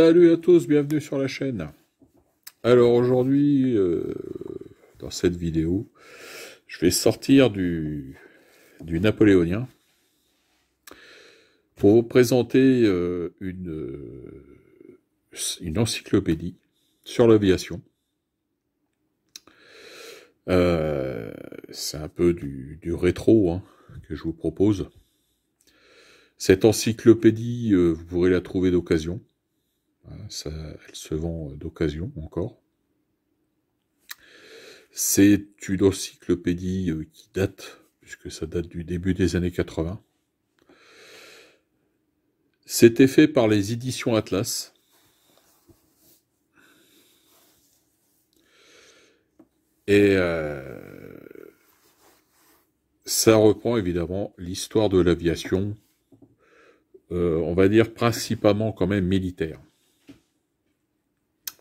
Salut à tous, bienvenue sur la chaîne. Alors aujourd'hui, euh, dans cette vidéo, je vais sortir du, du napoléonien pour vous présenter euh, une, euh, une encyclopédie sur l'aviation. C'est un peu du, rétro hein, que je vous propose. Cette encyclopédie, vous pourrez la trouver d'occasion Hein, elle se vend d'occasion encore. C'est une encyclopédie euh, qui date, puisque ça date du début des années 80. C'était fait par les éditions Atlas. Et euh, ça reprend évidemment l'histoire de l'aviation, euh, on va dire principalement quand même militaire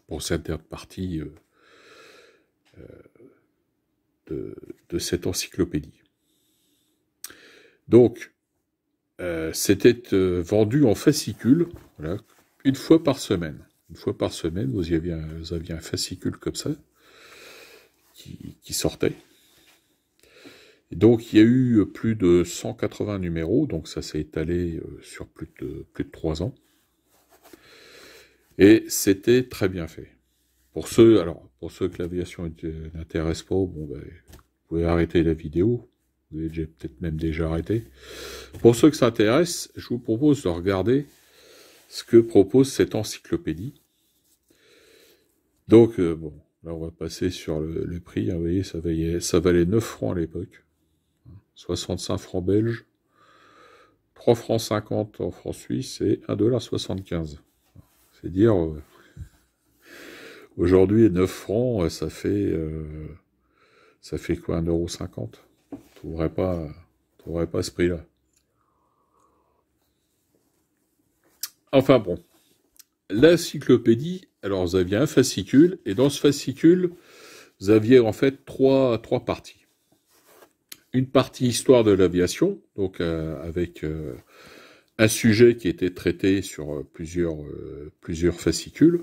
pour partie partie euh, euh, de, de, cette encyclopédie. Donc, euh, c'était vendu en fascicule, une fois par semaine. Une fois par semaine, vous, y aviez, un, fascicule comme ça qui, sortait. donc il y a eu plus de 180 numéros, donc ça s'est étalé sur plus de, plus de 3 ans. Et c'était très bien fait. Pour ceux, alors, pour ceux que l'aviation n'intéresse pas, bon, ben, vous pouvez arrêter la vidéo. Vous avez peut-être même déjà arrêté. Pour ceux que ça intéresse, je vous propose de regarder ce que propose cette encyclopédie. Donc, euh, bon, là, on va passer sur le, prix. vous voyez, ça valait, ça valait 9 francs à l'époque. 65 francs belges, 3 francs 50 en francs suisses et 1,75$. C'est dire, euh, aujourd'hui, 9 francs, euh, ça fait, euh, ça fait quoi, 1,50€? trouverait pas, trouverais pas ce prix-là. Enfin bon. La alors vous aviez un fascicule, et dans ce fascicule, vous aviez en fait trois, trois parties. Une partie histoire de l'aviation, donc avec un sujet qui était traité sur euh, plusieurs, euh, plusieurs fascicules,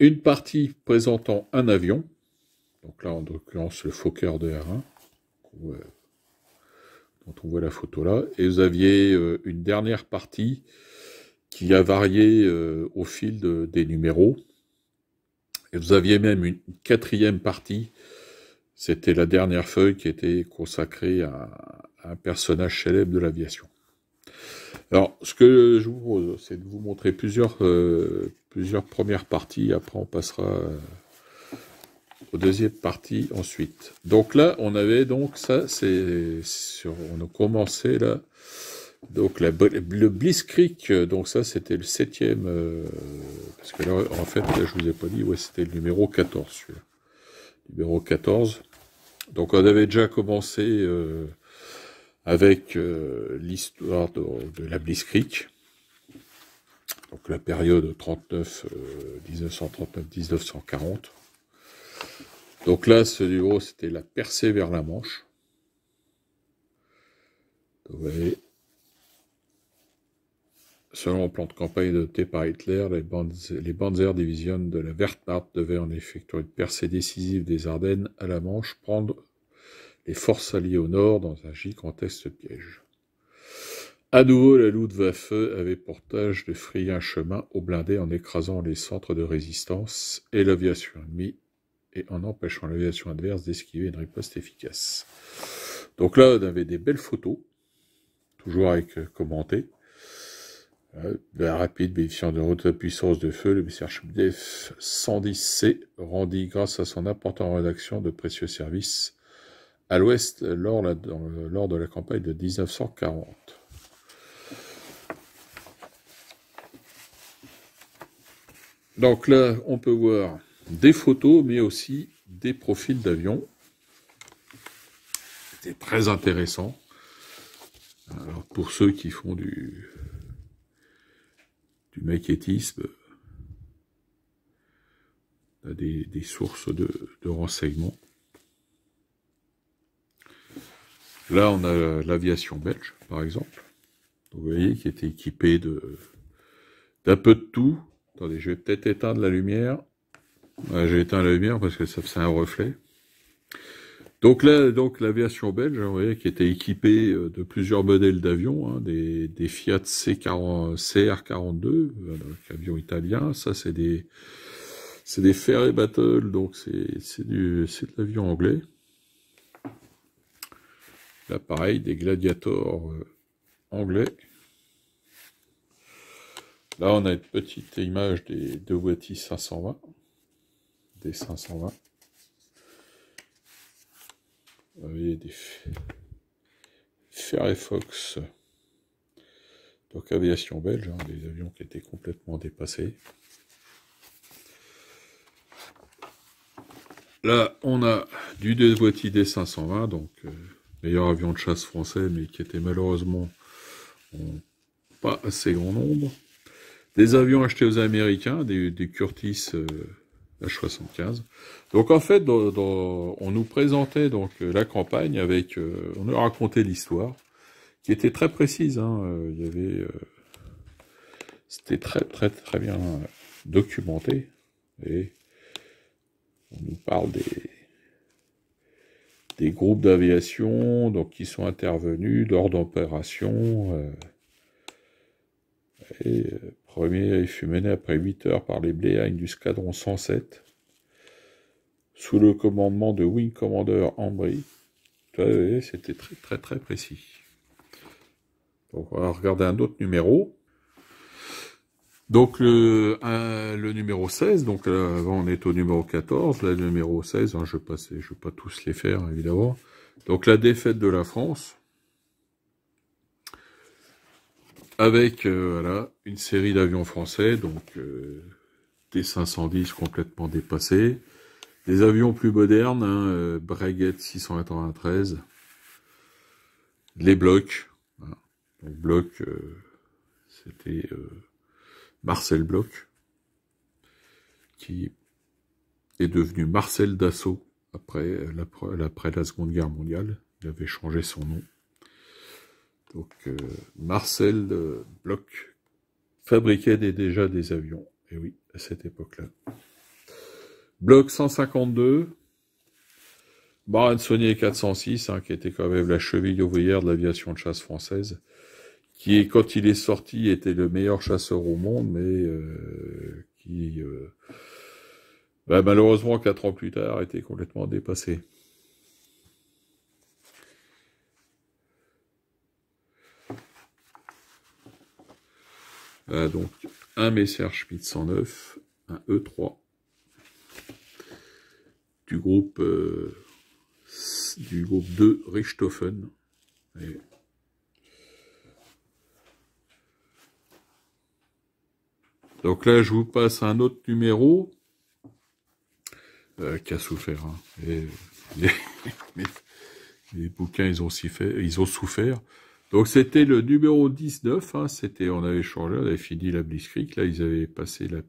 une partie présentant un avion, donc là en l'occurrence le Fokker de R1, dont on voit la photo là, et vous aviez euh, une dernière partie qui a varié au fil des numéros, et vous aviez même une quatrième partie c'était la dernière feuille qui était consacrée à, un personnage célèbre de l'aviation. Alors, ce que je vous propose, c'est de vous montrer plusieurs, euh, plusieurs premières parties. Après, on passera euh, aux deuxième parties ensuite. Donc là, on avait donc ça, c'est sur, on a commencé là. Donc la, le Blitzkrieg, euh, donc ça c'était le septième, parce que en fait là je vous ai pas dit, ouais c'était le numéro 14 celui Numéro 14. Donc on avait déjà commencé euh, avec euh, l'histoire de, la Blitzkrieg, donc la période 39, 1939-1940. Euh, donc là, ce numéro, c'était la percée vers la Manche. vous voyez, selon le plan de campagne adopté par Hitler, les, bandes les de la Wehrmacht devaient en effectuer une percée décisive des Ardennes à la Manche, prendre les forces alliées au nord dans un gigantesque piège. À nouveau, la feu avait pour tâche de frayer un chemin aux blindés en écrasant les centres de résistance et l'aviation ennemie et en empêchant l'aviation adverse d'esquiver une riposte efficace. Donc là, on avait des belles photos, toujours avec euh, commenté. la euh, ben, rapide bénéficiant de haute puissance de feu, le MCRHMDF 110C rendit grâce à son important rédaction de précieux services à l'ouest lors, lors de la campagne de 1940. Donc là, on peut voir des photos, mais aussi des profils d'avions. C'était très intéressant. Alors pour ceux qui font du, du maquettisme, des, des sources de, de renseignements. Là, on a l'aviation belge, par exemple. vous voyez, qui était équipée d'un peu de tout. Attendez, je vais peut-être éteindre la lumière. J'ai éteint la lumière parce que ça faisait un reflet. Donc là, donc l'aviation belge, hein, vous voyez, qui était équipée euh, de plusieurs modèles d'avions, hein, des, Fiat C40, CR42, euh, avion italien. Ça, c'est des c'est des Ferry Battle, donc c'est du c'est de l'avion anglais l'appareil des gladiators euh, anglais. Là, on a une petite image des deux boîtiers 520, des 520. Vous voyez des fox donc aviation belge, hein, des avions qui étaient complètement dépassés. Là, on a du deux boîtiers des 520 donc... Euh, meilleur avion de chasse français, mais qui était malheureusement pas assez grand nombre. Des avions achetés aux Américains, des, Curtis H75. Euh, donc en fait, on nous présentait donc euh, la campagne avec, euh, on nous racontait l'histoire, qui était très précise. Hein. il y avait, c'était très très très bien documenté et on nous parle des des groupes d'aviation donc qui sont intervenus lors d'opérations. Euh, et euh, premier, il fut mené après 8 heures par les Bléagnes du Scadron 107, sous le commandement de Wing Commander Ambry. C'était très très très précis. on va regarder un autre numéro. Donc le, le numéro 16, donc là, avant on est au numéro 14, là le numéro 16, hein, je ne vais, vais, pas tous les faire évidemment. Donc la défaite de la France, avec euh, voilà, une série d'avions français, donc euh, des 510 complètement dépassés. des avions plus modernes, hein, euh, Breguet 693, les blocs, hein. donc blocs, c'était... Marcel Bloch, qui est devenu Marcel Dassault après, la Seconde Guerre mondiale. Il avait changé son nom. Donc euh, Marcel euh, Bloch fabriquait déjà des avions, et oui, à cette époque-là. Bloch 152, Baron Saunier 406, hein, qui était quand même la cheville ouvrière de l'aviation de chasse française, qui quand il est sorti était le meilleur chasseur au monde, mais euh, qui euh, bah, malheureusement quatre ans plus tard était complètement dépassé. Euh, donc un Messerschmitt 109, un E3 du groupe du groupe 2 Richthofen. Et Donc là, je vous passe un autre numéro euh, qui a souffert. Hein. les, bouquins, ils ont, fait, ils ont souffert. Donc c'était le numéro 19. Hein. c'était, on avait changé, on avait fini la Blitzkrieg. Là, ils avaient passé la,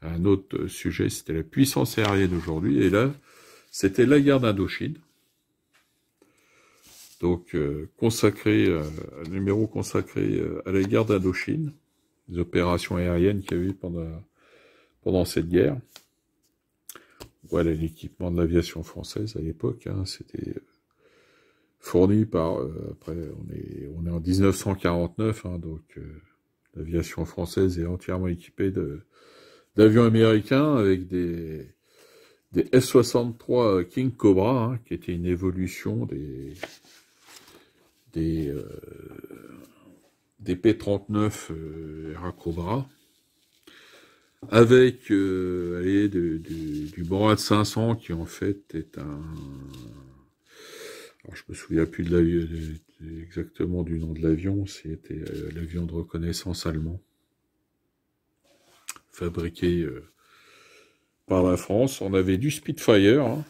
un autre sujet. C'était la puissance aérienne aujourd'hui. Et là, c'était la guerre d'Indochine. Donc euh, consacré, euh, un numéro consacré euh, à la guerre d'Indochine opérations aériennes qu'il y a eu pendant, pendant cette guerre. Voilà l'équipement de l'aviation française à l'époque. Hein, c'était euh, fourni par... Euh, après, on est, on est en 1949, hein, donc euh, l'aviation française est entièrement équipée d'avions américains avec des, des S-63 King Cobra, hein, qui était une évolution des... des des P-39 Racobra euh, avec euh, allez, de, du Borat 500 qui en fait est un... Alors, je me souviens plus de exactement du nom de l'avion, c'était euh, l'avion de reconnaissance allemand fabriqué par la France. On avait du Spitfire, hein,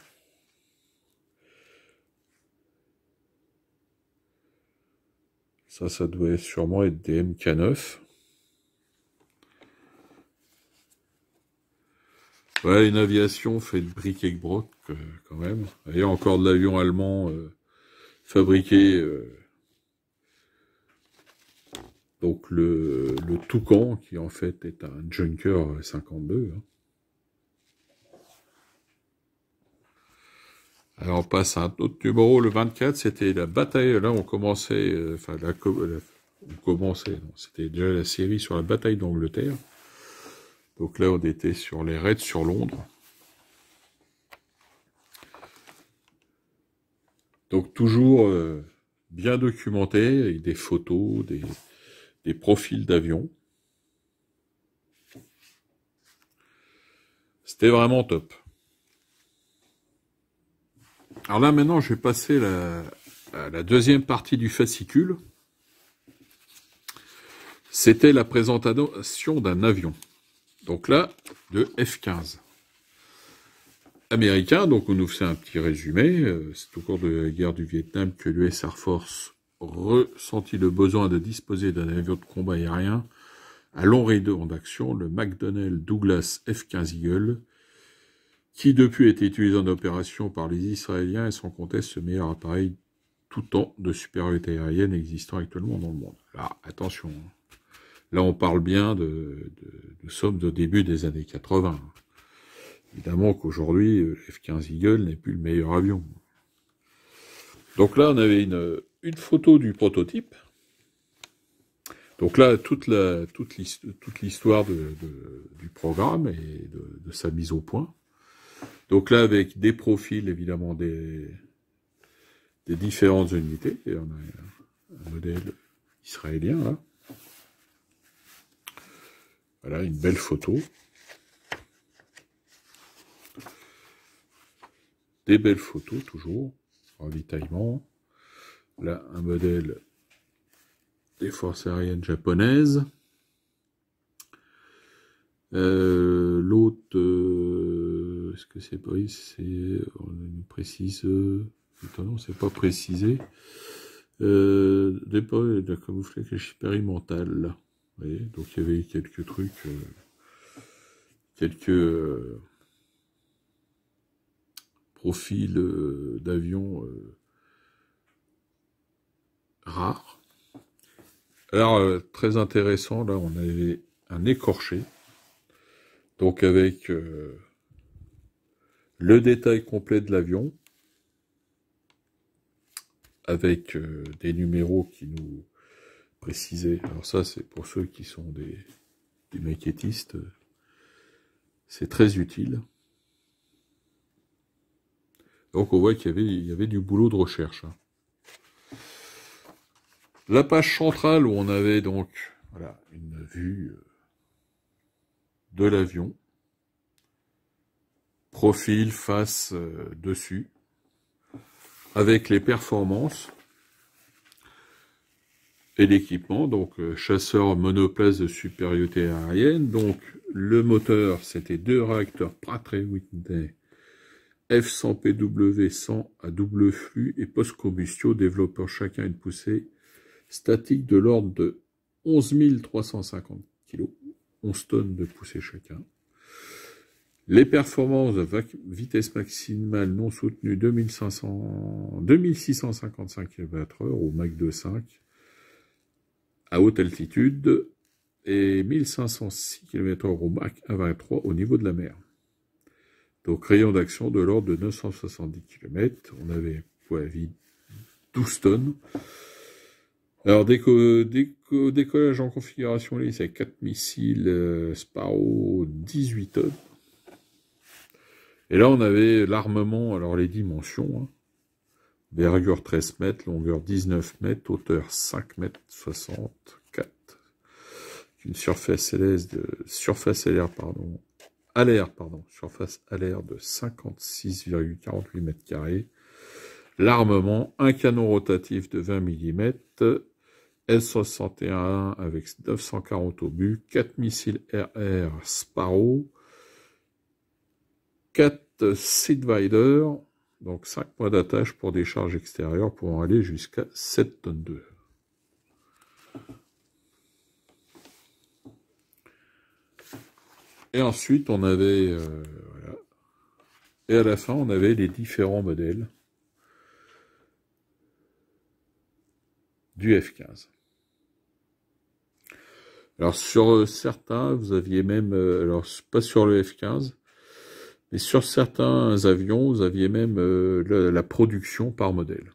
Ça, ça doit sûrement être des MK9. Ouais, une aviation faite de briques et broc, euh, quand même. Et encore de l'avion allemand euh, fabriqué. Euh, donc le, le Toucan, qui en fait est un Junker 52. Alors on passe à un autre numéro, le 24, c'était la bataille, là on commençait, euh, enfin la, euh, on commençait, c'était déjà la série sur la bataille d'Angleterre. Donc là on était sur les raids sur Londres. Donc toujours euh, bien documenté, avec des photos, des, des profils d'avions. C'était vraiment top. Alors là, maintenant, je vais passer la, à la deuxième partie du fascicule. C'était la présentation d'un avion. Donc là, de F-15. Américain, donc on nous fait un petit résumé. Euh, c'est au cours de la guerre du Vietnam que l'US Air Force ressentit le besoin de disposer d'un avion de combat aérien à long rideau en action, le McDonnell Douglas F-15 Eagle, qui depuis a été utilisé en opération par les Israéliens et sans conteste ce meilleur appareil tout temps de supériorité aérienne existant actuellement dans le monde. Là, ah, attention, hein. là on parle bien de, nous sommes au début des années 80. Évidemment qu'aujourd'hui, euh, F-15 Eagle n'est plus le meilleur avion. Donc là, on avait une, photo du prototype. Donc là, toute l'histoire du programme et de sa mise au point. Donc là, avec des profils, évidemment, des, des différentes unités. Et on a un modèle israélien, là. Voilà, une belle photo. Des belles photos, toujours. Ravitaillement. Là, un modèle des forces aériennes japonaises. Euh, l'autre... Euh, est-ce que c'est pas c'est on nous précise euh, non c'est pas précisé euh, des de, la camouflage expérimental donc il y avait quelques trucs euh, quelques euh, profils d'avions rares alors très intéressant là on avait un écorché donc avec le détail complet de l'avion, avec euh, des numéros qui nous précisaient. Alors ça, c'est pour ceux qui sont des, maquettistes, c'est très utile. Donc on voit qu'il y, avait, du boulot de recherche. Hein. La page centrale où on avait donc voilà, une vue euh, de l'avion, profil face euh, dessus, avec les performances et l'équipement, donc euh, chasseur monoplace de supériorité aérienne. Donc le moteur, c'était deux réacteurs Pratt Whitney F100PW 100 à double flux et post combustion développant chacun une poussée statique de l'ordre de 11 350 kg, 11 tonnes de poussée chacun. Les performances de vitesse maximale non soutenue 2500, 2655 km/h au Mach 2.5 à haute altitude et 1506 km/h au Mach 1.23 au niveau de la mer. Donc rayon d'action de l'ordre de 970 km. On avait poids vie 12 tonnes. Alors, déco, déco, décollage en configuration lisse avec 4 missiles euh, Sparrow 18 tonnes. Et là, on avait l'armement, alors les dimensions, hein, 13 mètres, longueur 19 mètres, hauteur 5 mètres 64. Une surface LS de surface pardon, pardon, surface de 56,48 mètres carrés. L'armement, un canon rotatif de 20 mm, S61 avec 940 obus, 4 missiles RR Sparrow, 4 seed Vider, donc 5 points d'attache pour des charges extérieures pouvant aller jusqu'à 7 tonnes 2. Et ensuite, on avait... Euh, voilà. Et à la fin, on avait les différents modèles du F-15. Alors sur euh, certains, vous aviez même... Euh, alors, pas sur le F-15, mais sur certains avions, vous aviez même euh, la, production par modèle.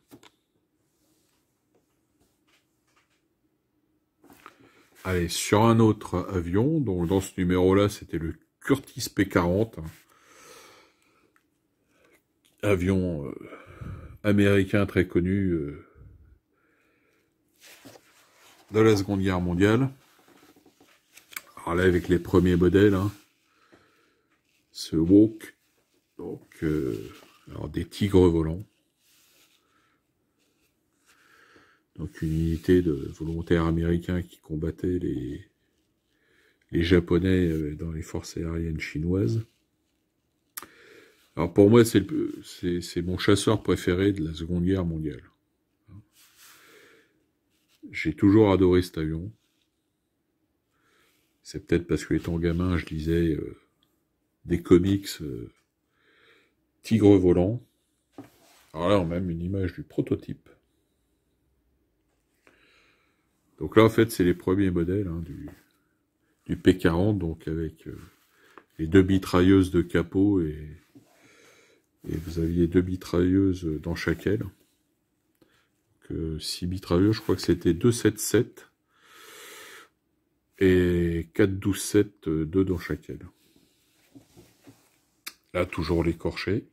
Allez, sur un autre avion, donc dans ce numéro-là, c'était le Curtis P-40, hein. avion euh, américain très connu euh, de la Seconde Guerre mondiale. Alors là, avec les premiers modèles, hein ce Woke, donc euh, alors des tigres volants. Donc une unité de volontaires américains qui combattaient les, les Japonais euh, dans les forces aériennes chinoises. Alors pour moi, c'est mon chasseur préféré de la Seconde Guerre mondiale. J'ai toujours adoré cet avion. C'est peut-être parce que étant gamin, je disais... Euh, des comics tigres euh, Tigre volant. Alors là, même une image du prototype. Donc là, en fait, c'est les premiers modèles hein, du, du, P40, donc avec euh, les deux mitrailleuses de capot et, et vous aviez deux mitrailleuses dans chaque aile. Donc, euh, six mitrailleuses, je crois que c'était 277 et quatre 12 7 2 dans chaque aile. Là, toujours l'écorché.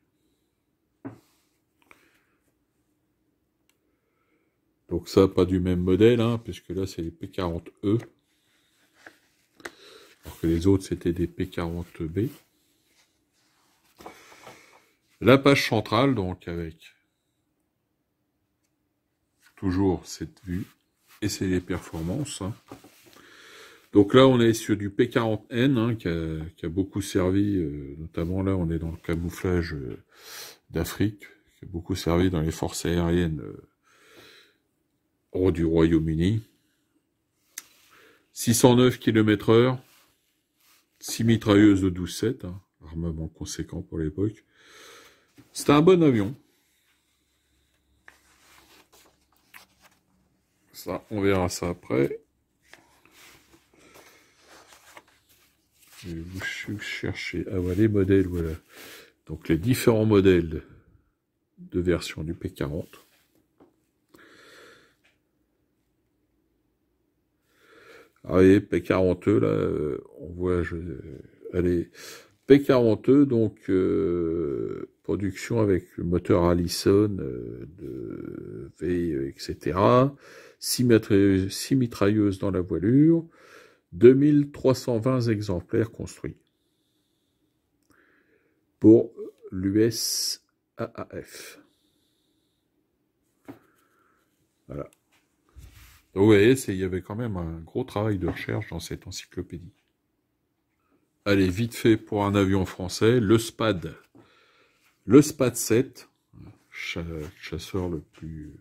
Donc ça, pas du même modèle, hein, puisque là, c'est les P40E. E. Alors que les autres, c'était des P40B. La page centrale, donc, avec toujours cette vue. Et c'est les performances. Hein. Donc là, on est sur du P40N hein, qui, a, beaucoup servi, euh, notamment là, on est dans le camouflage euh, d'Afrique, qui a beaucoup servi dans les forces aériennes euh, du Royaume-Uni. 609 km heure, 6 mitrailleuses de 12-7, hein, armement conséquent pour l'époque. C'était un bon avion. Ça, on verra ça après. vais vous chercher. Ah voilà, les modèles, voilà. Donc les différents modèles de version du P40. Ah oui, P40E, e, là, euh, on voit, allez, P40E, e, donc, euh, production avec le moteur Allison euh, de V, etc. 6 mitrailleuses dans la voilure, 2.320 exemplaires construits pour l'USAAF. Voilà. vous voyez, il y avait quand même un gros travail de recherche dans cette encyclopédie. Allez, vite fait pour un avion français, le SPAD. Le SPAD 7, chasseur le plus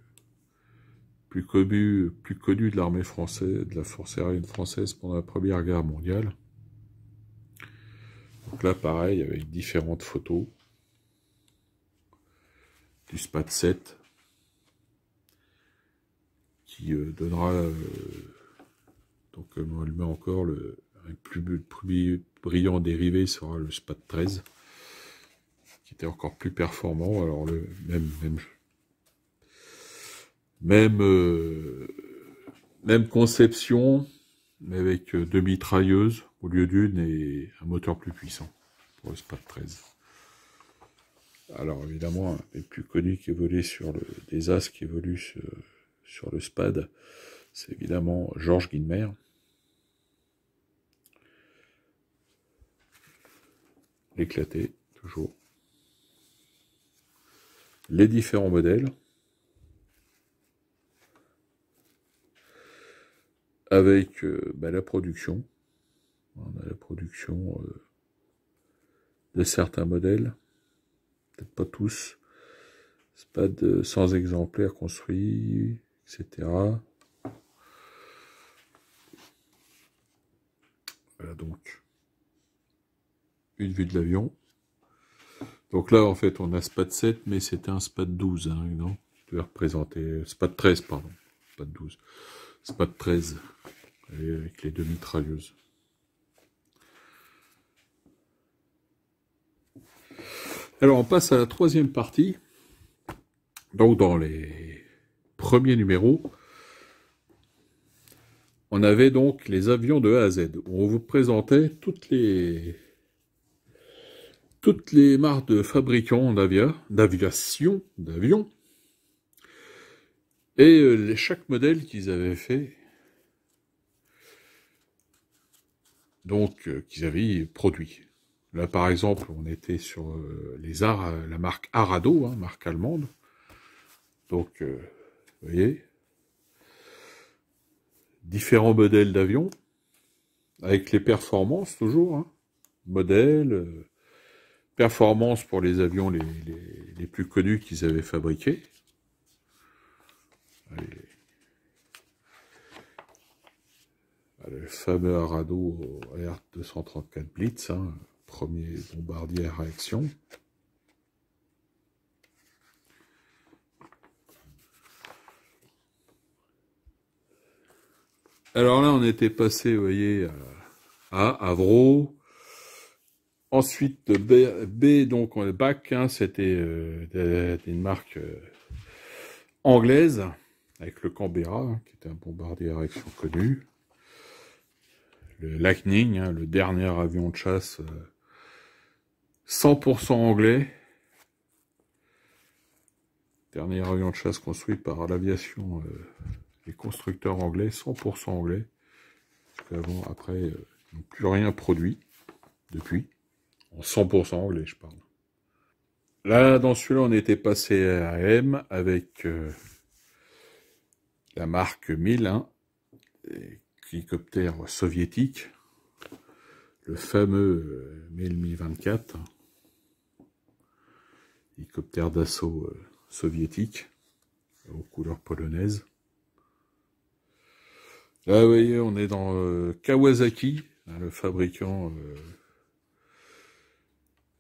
plus connu, plus connu de l'armée française, de la force aérienne française pendant la Première Guerre mondiale. Donc là, pareil, avec différentes photos du SPAD 7 qui euh, donnera euh, donc euh, on met encore le, plus, le, plus, brillant dérivé sera le SPAD 13 qui était encore plus performant alors le même même même, euh, même conception, mais avec euh, deux mitrailleuses au lieu d'une et un moteur plus puissant pour le Spad 13. Alors évidemment, les plus connus qui évoluent sur le, des As qui évoluent sur, le SPAD, c'est évidemment Georges Guinmer. L'éclaté, toujours. Les différents modèles. avec euh, bah, la production. On a la production euh, de certains modèles, peut-être pas tous. SPAD de 100 exemplaires construits, etc. Voilà donc une vue de l'avion. Donc là, en fait, on a SPAD 7, mais c'était un SPAD 12, hein, non Je vais représenter... Euh, SPAD 13, pardon. SPAD 12. SPAD 13 avec les deux mitrailleuses. Alors on passe à la troisième partie. Donc dans les premiers numéros, on avait donc les avions de A à Z. On vous présentait toutes les toutes les marques de fabricants d'aviation, d'avions, et euh, chaque modèle qu'ils avaient fait donc euh, qu'ils avaient produit. Là, par exemple, on était sur euh, les arts, euh, la marque Arado, hein, marque allemande. Donc, vous voyez, différents modèles d'avions, avec les performances toujours, hein. modèles, performances pour les avions les, plus connus qu'ils avaient fabriqués. Allez le fameux radeau R-234 Blitz, hein, premier bombardier à réaction. Alors là, on était passé, vous voyez, euh, à Avro. Ensuite, B, donc on est bac, hein, euh, c'était une marque euh, anglaise, avec le Canberra, hein, qui était un bombardier à réaction connu le Lightning, hein, le dernier avion de chasse 100% euh, anglais. Dernier avion de chasse construit par l'aviation, euh, les constructeurs anglais, 100% anglais. après, euh, plus rien produit depuis. En 100% anglais, je parle. Là, dans celui-là, on était passé à M avec la marque 1001, hélicoptère soviétique, le fameux melmi 24 hélicoptère d'assaut euh, soviétique aux couleurs polonaises. Là, ah, vous voyez, on est dans euh, Kawasaki, hein, le fabricant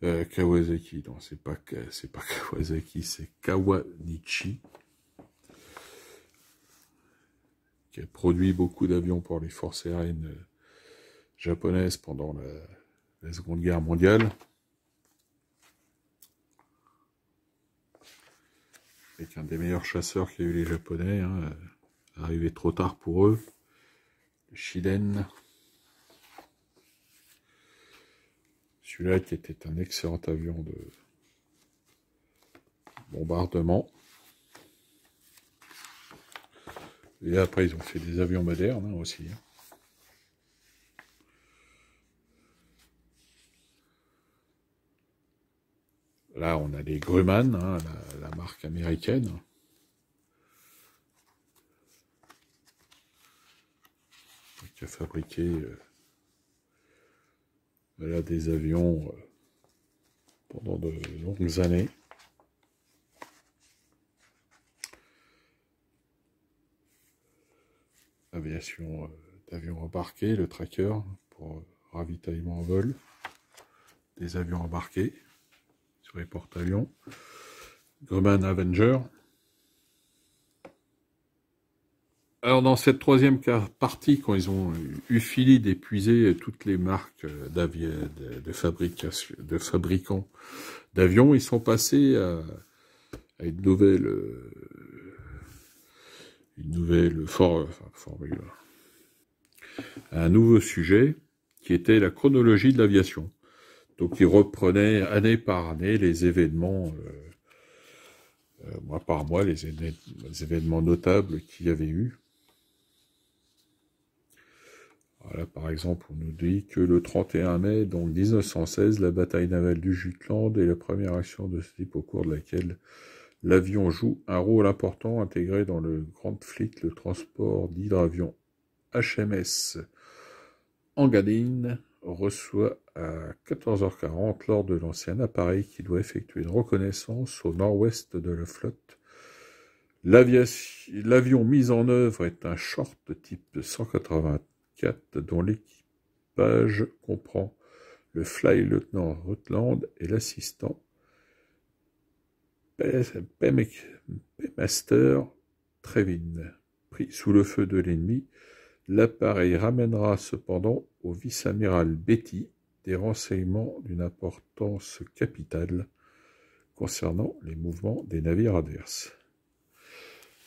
euh, Kawasaki. Non, c'est pas c'est pas Kawasaki, c'est Kawanichi. qui a produit beaucoup d'avions pour les forces aériennes euh, japonaises pendant la, Seconde Guerre mondiale. Avec un des meilleurs chasseurs a eu les Japonais, hein, euh, arrivé trop tard pour eux, le Shiden. Celui-là qui était un excellent avion de bombardement. Et après, ils ont fait des avions modernes hein, aussi. Hein. Là, on a les Grumman, hein, la, marque américaine. Qui a fabriqué euh, des avions euh, pendant de longues années. aviation euh, d'avions embarqués, le tracker pour euh, ravitaillement en vol, des avions embarqués sur les porte-avions, Grumman Avenger. Alors dans cette troisième partie, quand ils ont eu fini d'épuiser toutes les marques de, de, fabricants d'avions, ils sont passés à une nouvelle euh, une nouvelle, euh, un nouveau sujet qui était la chronologie de l'aviation. Donc il reprenait année par année les événements, euh, euh, mois par mois, les, événements notables qu'il y avait eu. Voilà, par exemple, on nous dit que le 31 mai donc 1916, la bataille navale du Jutland est la première action de ce type au cours de laquelle L'avion joue un rôle important intégré dans le Grand Fleet, le transport d'hydravions HMS Engadine reçoit à 14h40 l'ordre de l'ancien appareil qui doit effectuer une reconnaissance au nord-ouest de la flotte. L'avion mis en œuvre est un short type 184 dont l'équipage comprend le fly lieutenant Rutland et l'assistant Paymaster Trevin. Pris sous le feu de l'ennemi, l'appareil ramènera cependant au vice-amiral Betty des renseignements d'une importance capitale concernant les mouvements des navires adverses.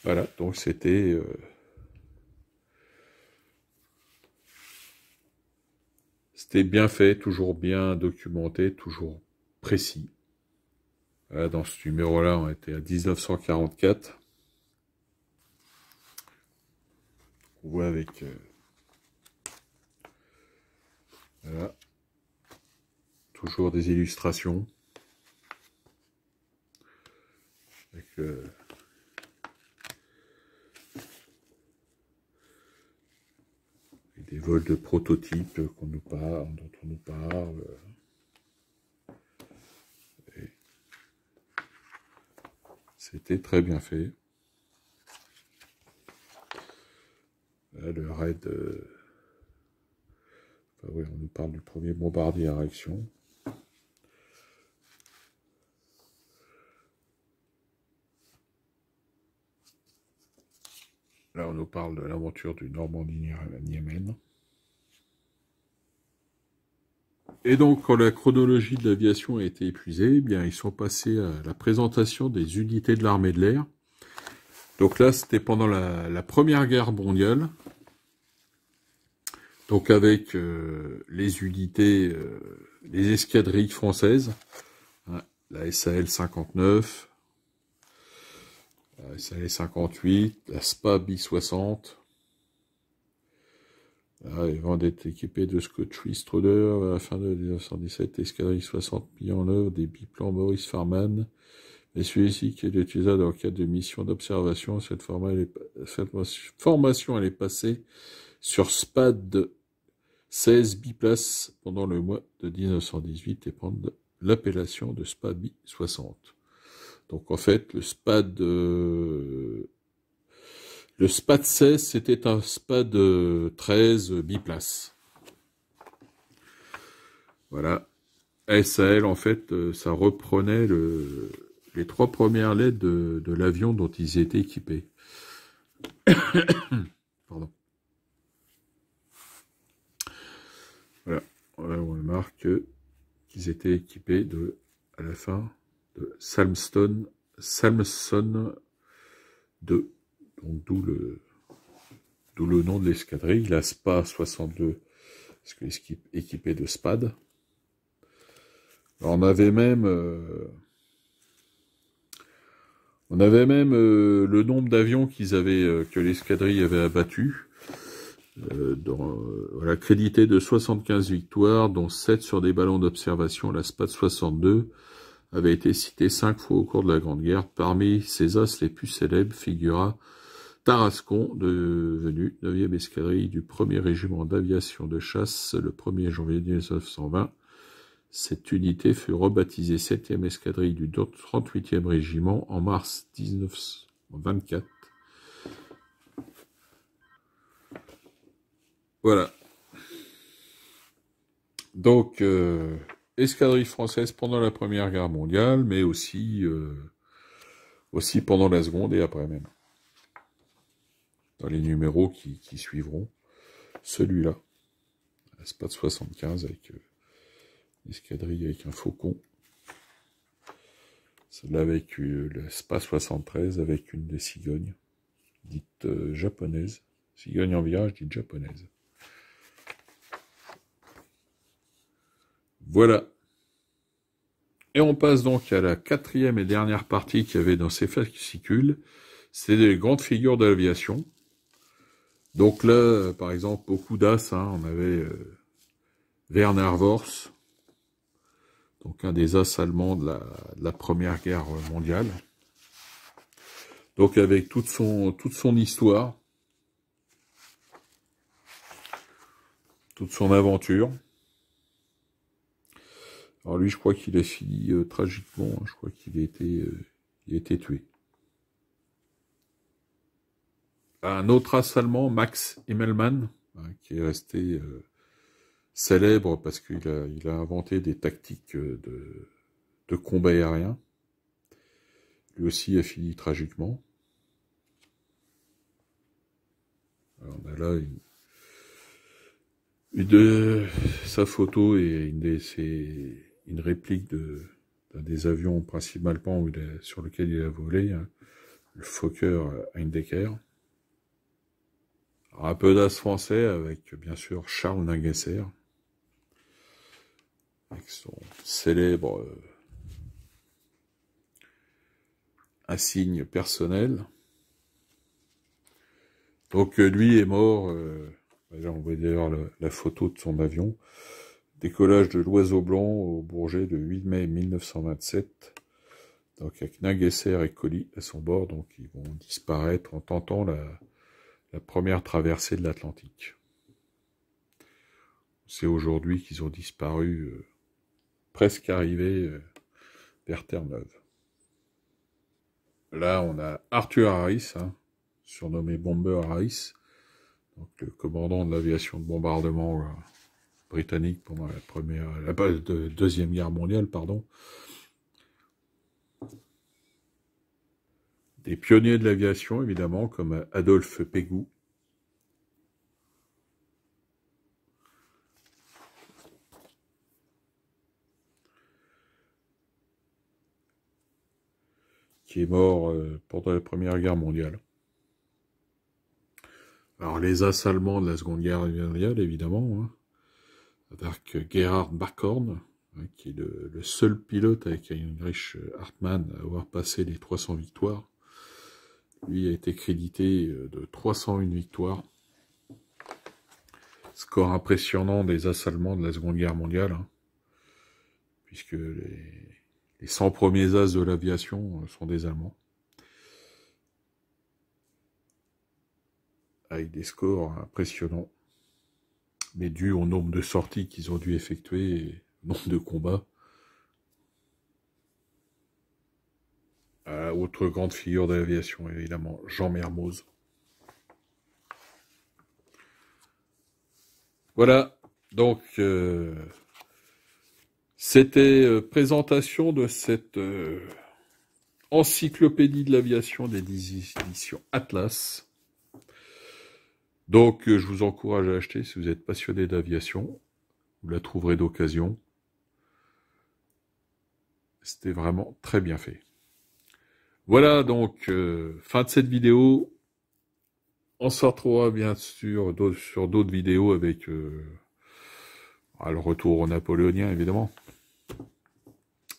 Voilà, donc c'était euh, c'était bien fait, toujours bien documenté, toujours précis dans ce numéro-là, on était à 1944. On voit avec... Euh, Toujours des illustrations. Euh, des vols de prototypes qu'on nous parle, dont on nous parle. Euh, C'était très bien fait. Là, euh, le raid... Euh, on nous parle du premier bombardier à réaction. Là, on nous parle de l'aventure du Normandie-Niemen. Et donc, quand la chronologie de l'aviation a été épuisée, eh ils sont passés à la présentation des unités de l'armée de l'air. Donc là, c'était pendant la, Première Guerre mondiale. Donc avec euh, les unités, euh, les escadrilles françaises, hein, la SAL 59, la SAL 58, la SPA B 60, ah, ils vont être de Scotch Stroder à la fin de 1917, Escadrille 60 mis en œuvre des biplans Maurice Farman, mais celui-ci qui est utilisé dans le cadre de missions d'observation. Cette, formation elle est passée sur SPAD 16 biplace pendant le mois de 1918 et prend l'appellation de Spad B 60. Donc en fait, le SPAD euh, le spad 16, c'était un spad de 13 biplace. Voilà. SAL, en fait, euh, ça reprenait les trois premières lettres de, l'avion dont ils étaient équipés. Pardon. Voilà. on remarque qu'ils étaient équipés de, à la fin, de Samson Salmson 2 d'où le, le, nom de l'escadrille, la SPA 62, équipée de SPAD. on avait même, euh, on avait même euh, le nombre d'avions qu'ils avaient, euh, que l'escadrille avait abattu, dans, voilà, crédité de 75 victoires, dont 7 sur des ballons d'observation, la SPAD 62 avait été citée cinq fois au cours de la Grande Guerre. Parmi ses as les plus célèbres figura Tarascon, devenu 9e escadrille du 1er régiment d'aviation de chasse le 1er janvier 1920. Cette unité fut rebaptisée 7e escadrille du 38e régiment en mars 1924. Voilà. Donc, euh, escadrille française pendant la Première Guerre mondiale, mais aussi, euh, aussi pendant la Seconde et après même les numéros qui, suivront. Celui-là, de 75 avec euh, l'escadrille avec un faucon. Celle-là avec euh, le Spa 73 avec une des cigognes, dites japonaises euh, japonaise. Cigogne en virage, dite japonaise. Voilà. Et on passe donc à la quatrième et dernière partie qu'il y avait dans ces fascicules. C'est des grandes figures de l'aviation. Donc là, par exemple, beaucoup d'as, hein, on avait euh, Werner Wors, donc un des as allemands de la, Première Guerre mondiale. Donc avec toute son, toute son histoire, toute son aventure. Alors lui, je crois qu'il a fini euh, tragiquement, hein, je crois qu'il a, euh, a été tué. un autre as allemand, Max Himmelmann, hein, qui est resté euh, célèbre parce qu'il a, inventé des tactiques euh, de, combat aérien. Lui aussi a fini tragiquement. Alors ben là une, de, sa photo et une, réplique de, d'un des avions principalement sur lequel il a volé, hein, le Fokker Heindecker un peu d'as français avec bien sûr Charles Nagesser, avec son célèbre euh, insigne personnel. Donc euh, lui est mort, euh, on voit d'ailleurs la, photo de son avion, décollage de l'oiseau blanc au Bourget le 8 mai 1927, donc avec Nagesser et Colli à son bord, donc ils vont disparaître en tentant la, la première traversée de l'Atlantique. C'est aujourd'hui qu'ils ont disparu, euh, presque arrivés euh, vers Terre-Neuve. Là, on a Arthur Harris, hein, surnommé Bomber Harris, donc le commandant de l'aviation de bombardement euh, britannique pendant la première, la de, deuxième guerre mondiale, pardon, Des pionniers de l'aviation, évidemment, comme Adolphe Pégou. qui est mort euh, pendant la Première Guerre mondiale. Alors les As allemands de la Seconde Guerre mondiale, évidemment, hein. avec Gerhard Barkhorn, hein, qui est le, seul pilote avec Heinrich euh, Hartmann à avoir passé les 300 victoires. Lui a été crédité euh, de 301 victoires. Score impressionnant des As allemands de la Seconde Guerre mondiale, hein. puisque les, les 100 premiers As de l'aviation euh, sont des Allemands. Avec des scores impressionnants, mais dû au nombre de sorties qu'ils ont dû effectuer et nombre de combats autre grande figure de l'aviation, évidemment, Jean Mermoz. Voilà, donc euh, c'était euh, présentation de cette euh, encyclopédie de l'aviation des éditions Atlas. Donc je vous encourage à acheter si vous êtes passionné d'aviation, vous la trouverez d'occasion. C'était vraiment très bien fait. Voilà donc euh, fin de cette vidéo. On se retrouvera bien sûr sur d'autres vidéos avec euh, ah, le retour au napoléonien évidemment.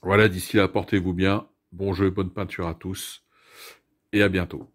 Voilà, d'ici là, portez-vous bien. Bon jeu, bonne peinture à tous. Et à bientôt.